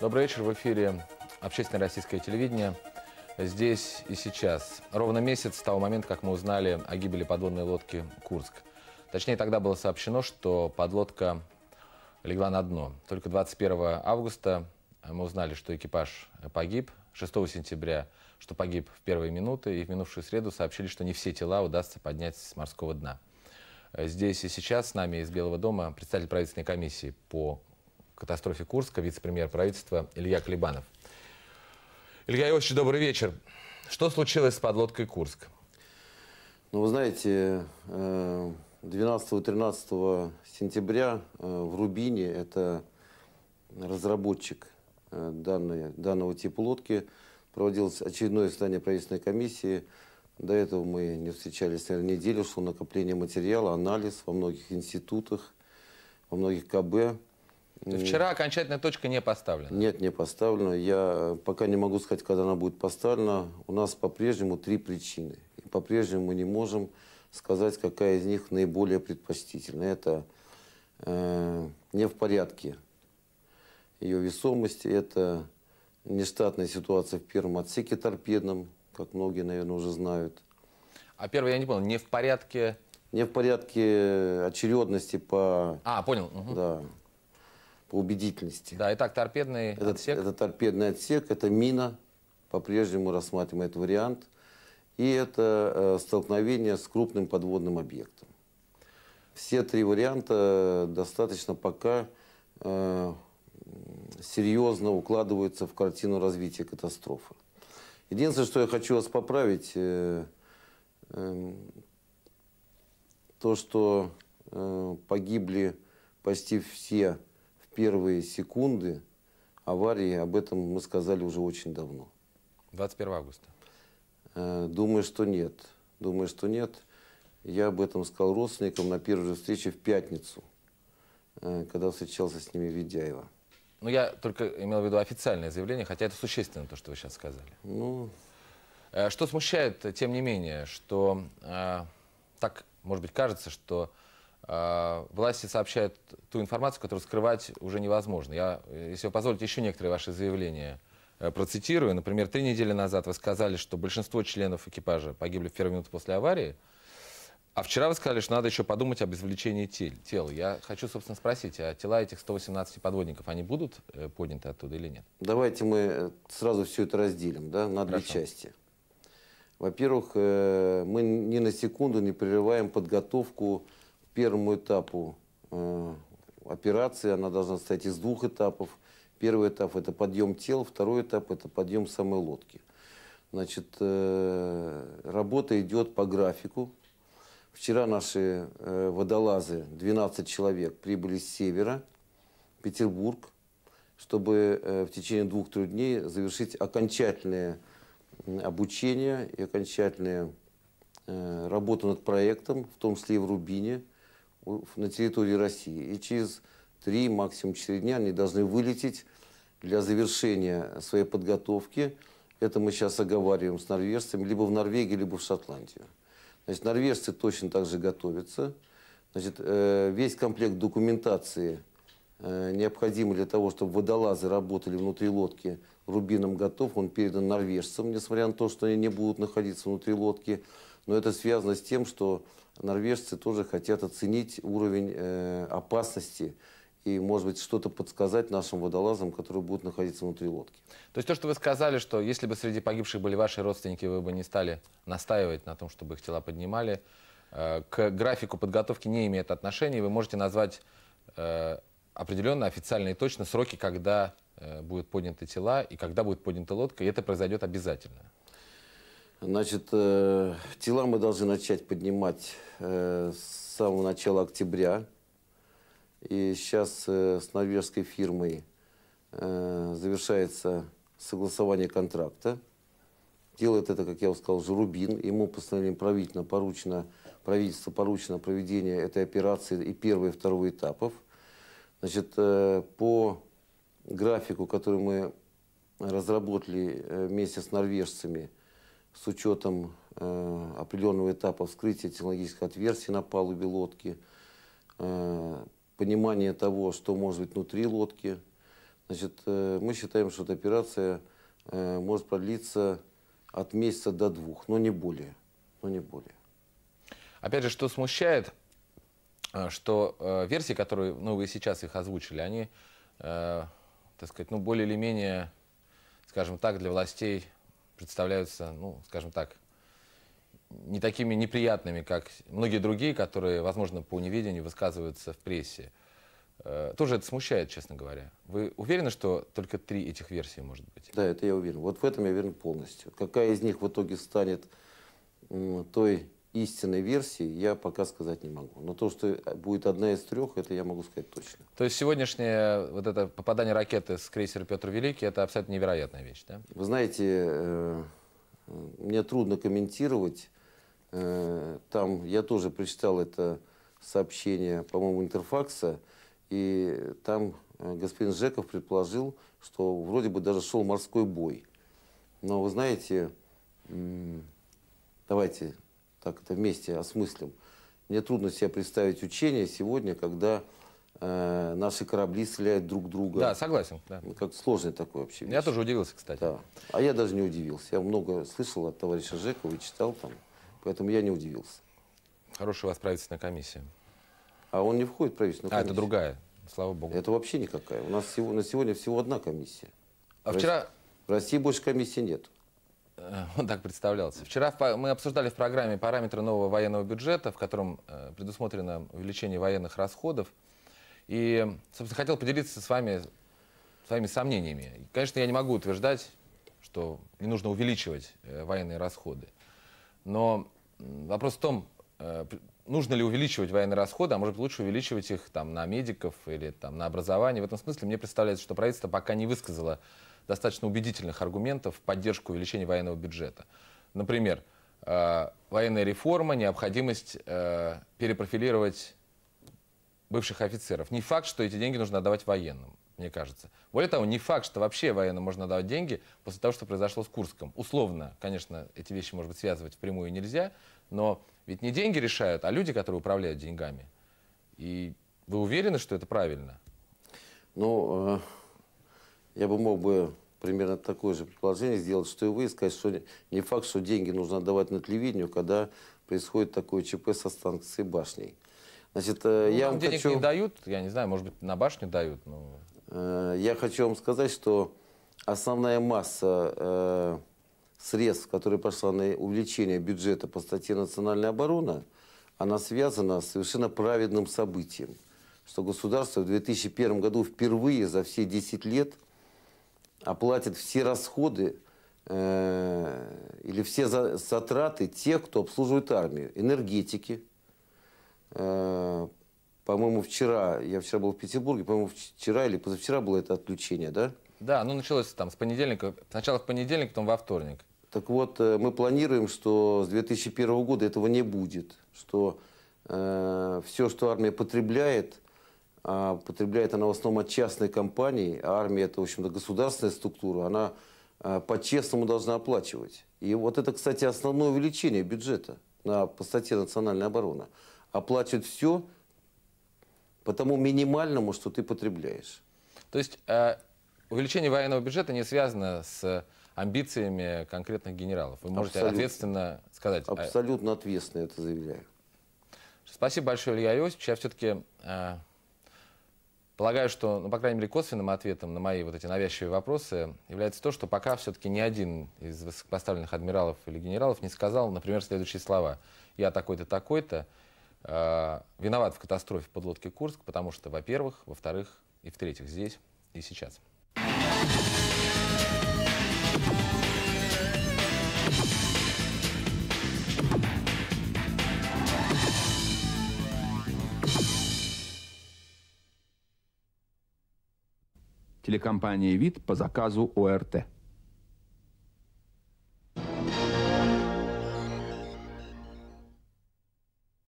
Добрый вечер, в эфире общественное российское телевидение. Здесь и сейчас. Ровно месяц с того момента, как мы узнали о гибели подводной лодки «Курск». Точнее, тогда было сообщено, что подлодка легла на дно. Только 21 августа мы узнали, что экипаж погиб. 6 сентября, что погиб в первые минуты. И в минувшую среду сообщили, что не все тела удастся поднять с морского дна. Здесь и сейчас с нами из Белого дома представитель правительственной комиссии по катастрофе Курска вице-премьер правительства Илья Клебанов. Илья Иосифович, добрый вечер. Что случилось с подлодкой «Курск»? Ну, вы знаете, 12-13 э, сентября э, в Рубине, это разработчик э, данной, данного типа лодки, проводилось очередное заседание правительственной комиссии. До этого мы не встречались, наверное, неделю, шло накопление материала, анализ во многих институтах, во многих КБ. Вчера окончательная точка не поставлена? Нет, не поставлена. Я пока не могу сказать, когда она будет поставлена. У нас по-прежнему три причины. И по-прежнему мы не можем сказать, какая из них наиболее предпочтительна. Это э, не в порядке ее весомости, это нештатная ситуация в первом отсеке торпедном, как многие, наверное, уже знают. А первое, я не понял, не в порядке... Не в порядке очередности по... А, понял. Угу. Да по убедительности. Да, итак, торпедный это, отсек. Это торпедный отсек, это мина, по-прежнему рассматриваем этот вариант. И это э, столкновение с крупным подводным объектом. Все три варианта достаточно пока э, серьезно укладываются в картину развития катастрофы. Единственное, что я хочу вас поправить, э, э, то, что э, погибли почти все первые секунды аварии, об этом мы сказали уже очень давно. 21 августа? Э, думаю, что нет. Думаю, что нет. Я об этом сказал родственникам на первой же встрече в пятницу, э, когда встречался с ними Ведяева. Ну, я только имел в виду официальное заявление, хотя это существенно, то, что вы сейчас сказали. Ну... Э, что смущает, тем не менее, что э, так, может быть, кажется, что а, власти сообщают ту информацию, которую скрывать уже невозможно. Я, если вы позволите, еще некоторые ваши заявления э, процитирую. Например, три недели назад вы сказали, что большинство членов экипажа погибли в первые минуты после аварии, а вчера вы сказали, что надо еще подумать об извлечении тел. Я хочу, собственно, спросить, а тела этих 118 подводников, они будут э, подняты оттуда или нет? Давайте мы э, сразу все это разделим да, на Хорошо. две части. Во-первых, мы ни на секунду не прерываем подготовку первому этапу э, операции, она должна состоять из двух этапов. Первый этап – это подъем тел, второй этап – это подъем самой лодки. Значит, э, работа идет по графику. Вчера наши э, водолазы, 12 человек, прибыли с севера, Петербург, чтобы э, в течение двух-трех дней завершить окончательное обучение и окончательную э, работу над проектом, в том числе и в Рубине – на территории России. И через три максимум четыре дня они должны вылететь для завершения своей подготовки. Это мы сейчас оговариваем с норвежцами, либо в Норвегии, либо в Шотландию. Значит, норвежцы точно так же готовятся. Значит, э, весь комплект документации э, необходимый для того, чтобы водолазы работали внутри лодки, рубином готов. Он передан норвежцам, несмотря на то, что они не будут находиться внутри лодки. Но это связано с тем, что норвежцы тоже хотят оценить уровень э, опасности и, может быть, что-то подсказать нашим водолазам, которые будут находиться внутри лодки. То есть то, что вы сказали, что если бы среди погибших были ваши родственники, вы бы не стали настаивать на том, чтобы их тела поднимали, э, к графику подготовки не имеет отношения. Вы можете назвать э, определенно, официально и точно сроки, когда э, будут подняты тела и когда будет поднята лодка, и это произойдет обязательно. Значит, э, тела мы должны начать поднимать э, с самого начала октября. И сейчас э, с норвежской фирмой э, завершается согласование контракта. Делает это, как я уже сказал, Журубин. Ему постановлением правительства поручено, правительство поручено проведение этой операции и первого, и второго этапов. Значит, э, по графику, который мы разработали э, вместе с норвежцами – с учетом э, определенного этапа вскрытия технологического отверстия на палубе лодки, э, понимание того, что может быть внутри лодки. Значит, э, мы считаем, что эта операция э, может продлиться от месяца до двух, но не более. Но не более. Опять же, что смущает, что версии, которые, ну, вы сейчас их озвучили, они, так сказать, ну, более или менее, скажем так, для властей представляются, ну, скажем так, не такими неприятными, как многие другие, которые, возможно, по неведению высказываются в прессе. Э, тоже это смущает, честно говоря. Вы уверены, что только три этих версии может быть? Да, это я уверен. Вот в этом я уверен полностью. Какая из них в итоге станет той истинной версии я пока сказать не могу. Но то, что будет одна из трех, это я могу сказать точно. То есть сегодняшнее вот это попадание ракеты с крейсера Петр Великий, это абсолютно невероятная вещь, да? Вы знаете, э, мне трудно комментировать. Э, там я тоже прочитал это сообщение, по-моему, Интерфакса, и там э, господин Жеков предположил, что вроде бы даже шел морской бой. Но вы знаете, давайте так это вместе осмыслим. Мне трудно себе представить учение сегодня, когда э, наши корабли стреляют друг друга. Да, согласен. Да. Ну, как сложный такой вообще. Вещь. Я тоже удивился, кстати. Да. А я даже не удивился. Я много слышал от товарища Жекова и читал там. Поэтому я не удивился. Хорошая у вас правительственная комиссия. А он не входит в правительственную комиссию. А, это другая, слава богу. Это вообще никакая. У нас всего, на сегодня всего одна комиссия. А вчера... В России больше комиссии нет. Э, он так представлялся. Вчера мы обсуждали в программе параметры нового военного бюджета, в котором э, предусмотрено увеличение военных расходов. И, собственно, хотел поделиться с вами своими сомнениями. конечно, я не могу утверждать, что не нужно увеличивать э, военные расходы. Но вопрос в том, нужно ли увеличивать военные расходы, а может быть лучше увеличивать их там, на медиков или там, на образование. В этом смысле мне представляется, что правительство пока не высказало достаточно убедительных аргументов в поддержку увеличения военного бюджета. Например, э, военная реформа, необходимость э, перепрофилировать бывших офицеров. Не факт, что эти деньги нужно отдавать военным, мне кажется. Более того, не факт, что вообще военным можно отдавать деньги после того, что произошло с Курском. Условно, конечно, эти вещи, может быть, связывать впрямую нельзя, но ведь не деньги решают, а люди, которые управляют деньгами. И вы уверены, что это правильно? Ну, э, я бы мог бы примерно такое же предположение сделать, что и вы, сказать, что не факт, что деньги нужно отдавать на телевидение, когда происходит такое ЧП со станцией башней. Значит, э, ну, я вам денег хочу... не дают, я не знаю, может быть, на башню дают, но... Э, я хочу вам сказать, что основная масса э, средств, которые пошла на увеличение бюджета по статье «Национальная оборона», она связана с совершенно праведным событием, что государство в 2001 году впервые за все 10 лет – оплатит все расходы э, или все за, затраты тех, кто обслуживает армию, энергетики. Э, по-моему, вчера, я вчера был в Петербурге, по-моему, вчера или позавчера было это отключение, да? Да, ну началось там с понедельника, сначала в понедельник, потом во вторник. Так вот, э, мы планируем, что с 2001 года этого не будет, что э, все, что армия потребляет – а, потребляет она в основном от частной компании, а армия это, в общем-то, государственная структура, она а, по-честному должна оплачивать. И вот это, кстати, основное увеличение бюджета на, по статье «Национальная оборона». Оплачивать все по тому минимальному, что ты потребляешь. То есть э, увеличение военного бюджета не связано с амбициями конкретных генералов. Вы можете Абсолютно. ответственно сказать. А Абсолютно ответственно это заявляю. Спасибо большое, Илья Иосифович. Я все-таки э, Полагаю, что, ну, по крайней мере, косвенным ответом на мои вот эти навязчивые вопросы является то, что пока все-таки ни один из высокопоставленных адмиралов или генералов не сказал, например, следующие слова. «Я такой-то, такой-то, э, виноват в катастрофе подлодки «Курск», потому что, во-первых, во-вторых и в-третьих, здесь и сейчас. телекомпания «Вид» по заказу ОРТ.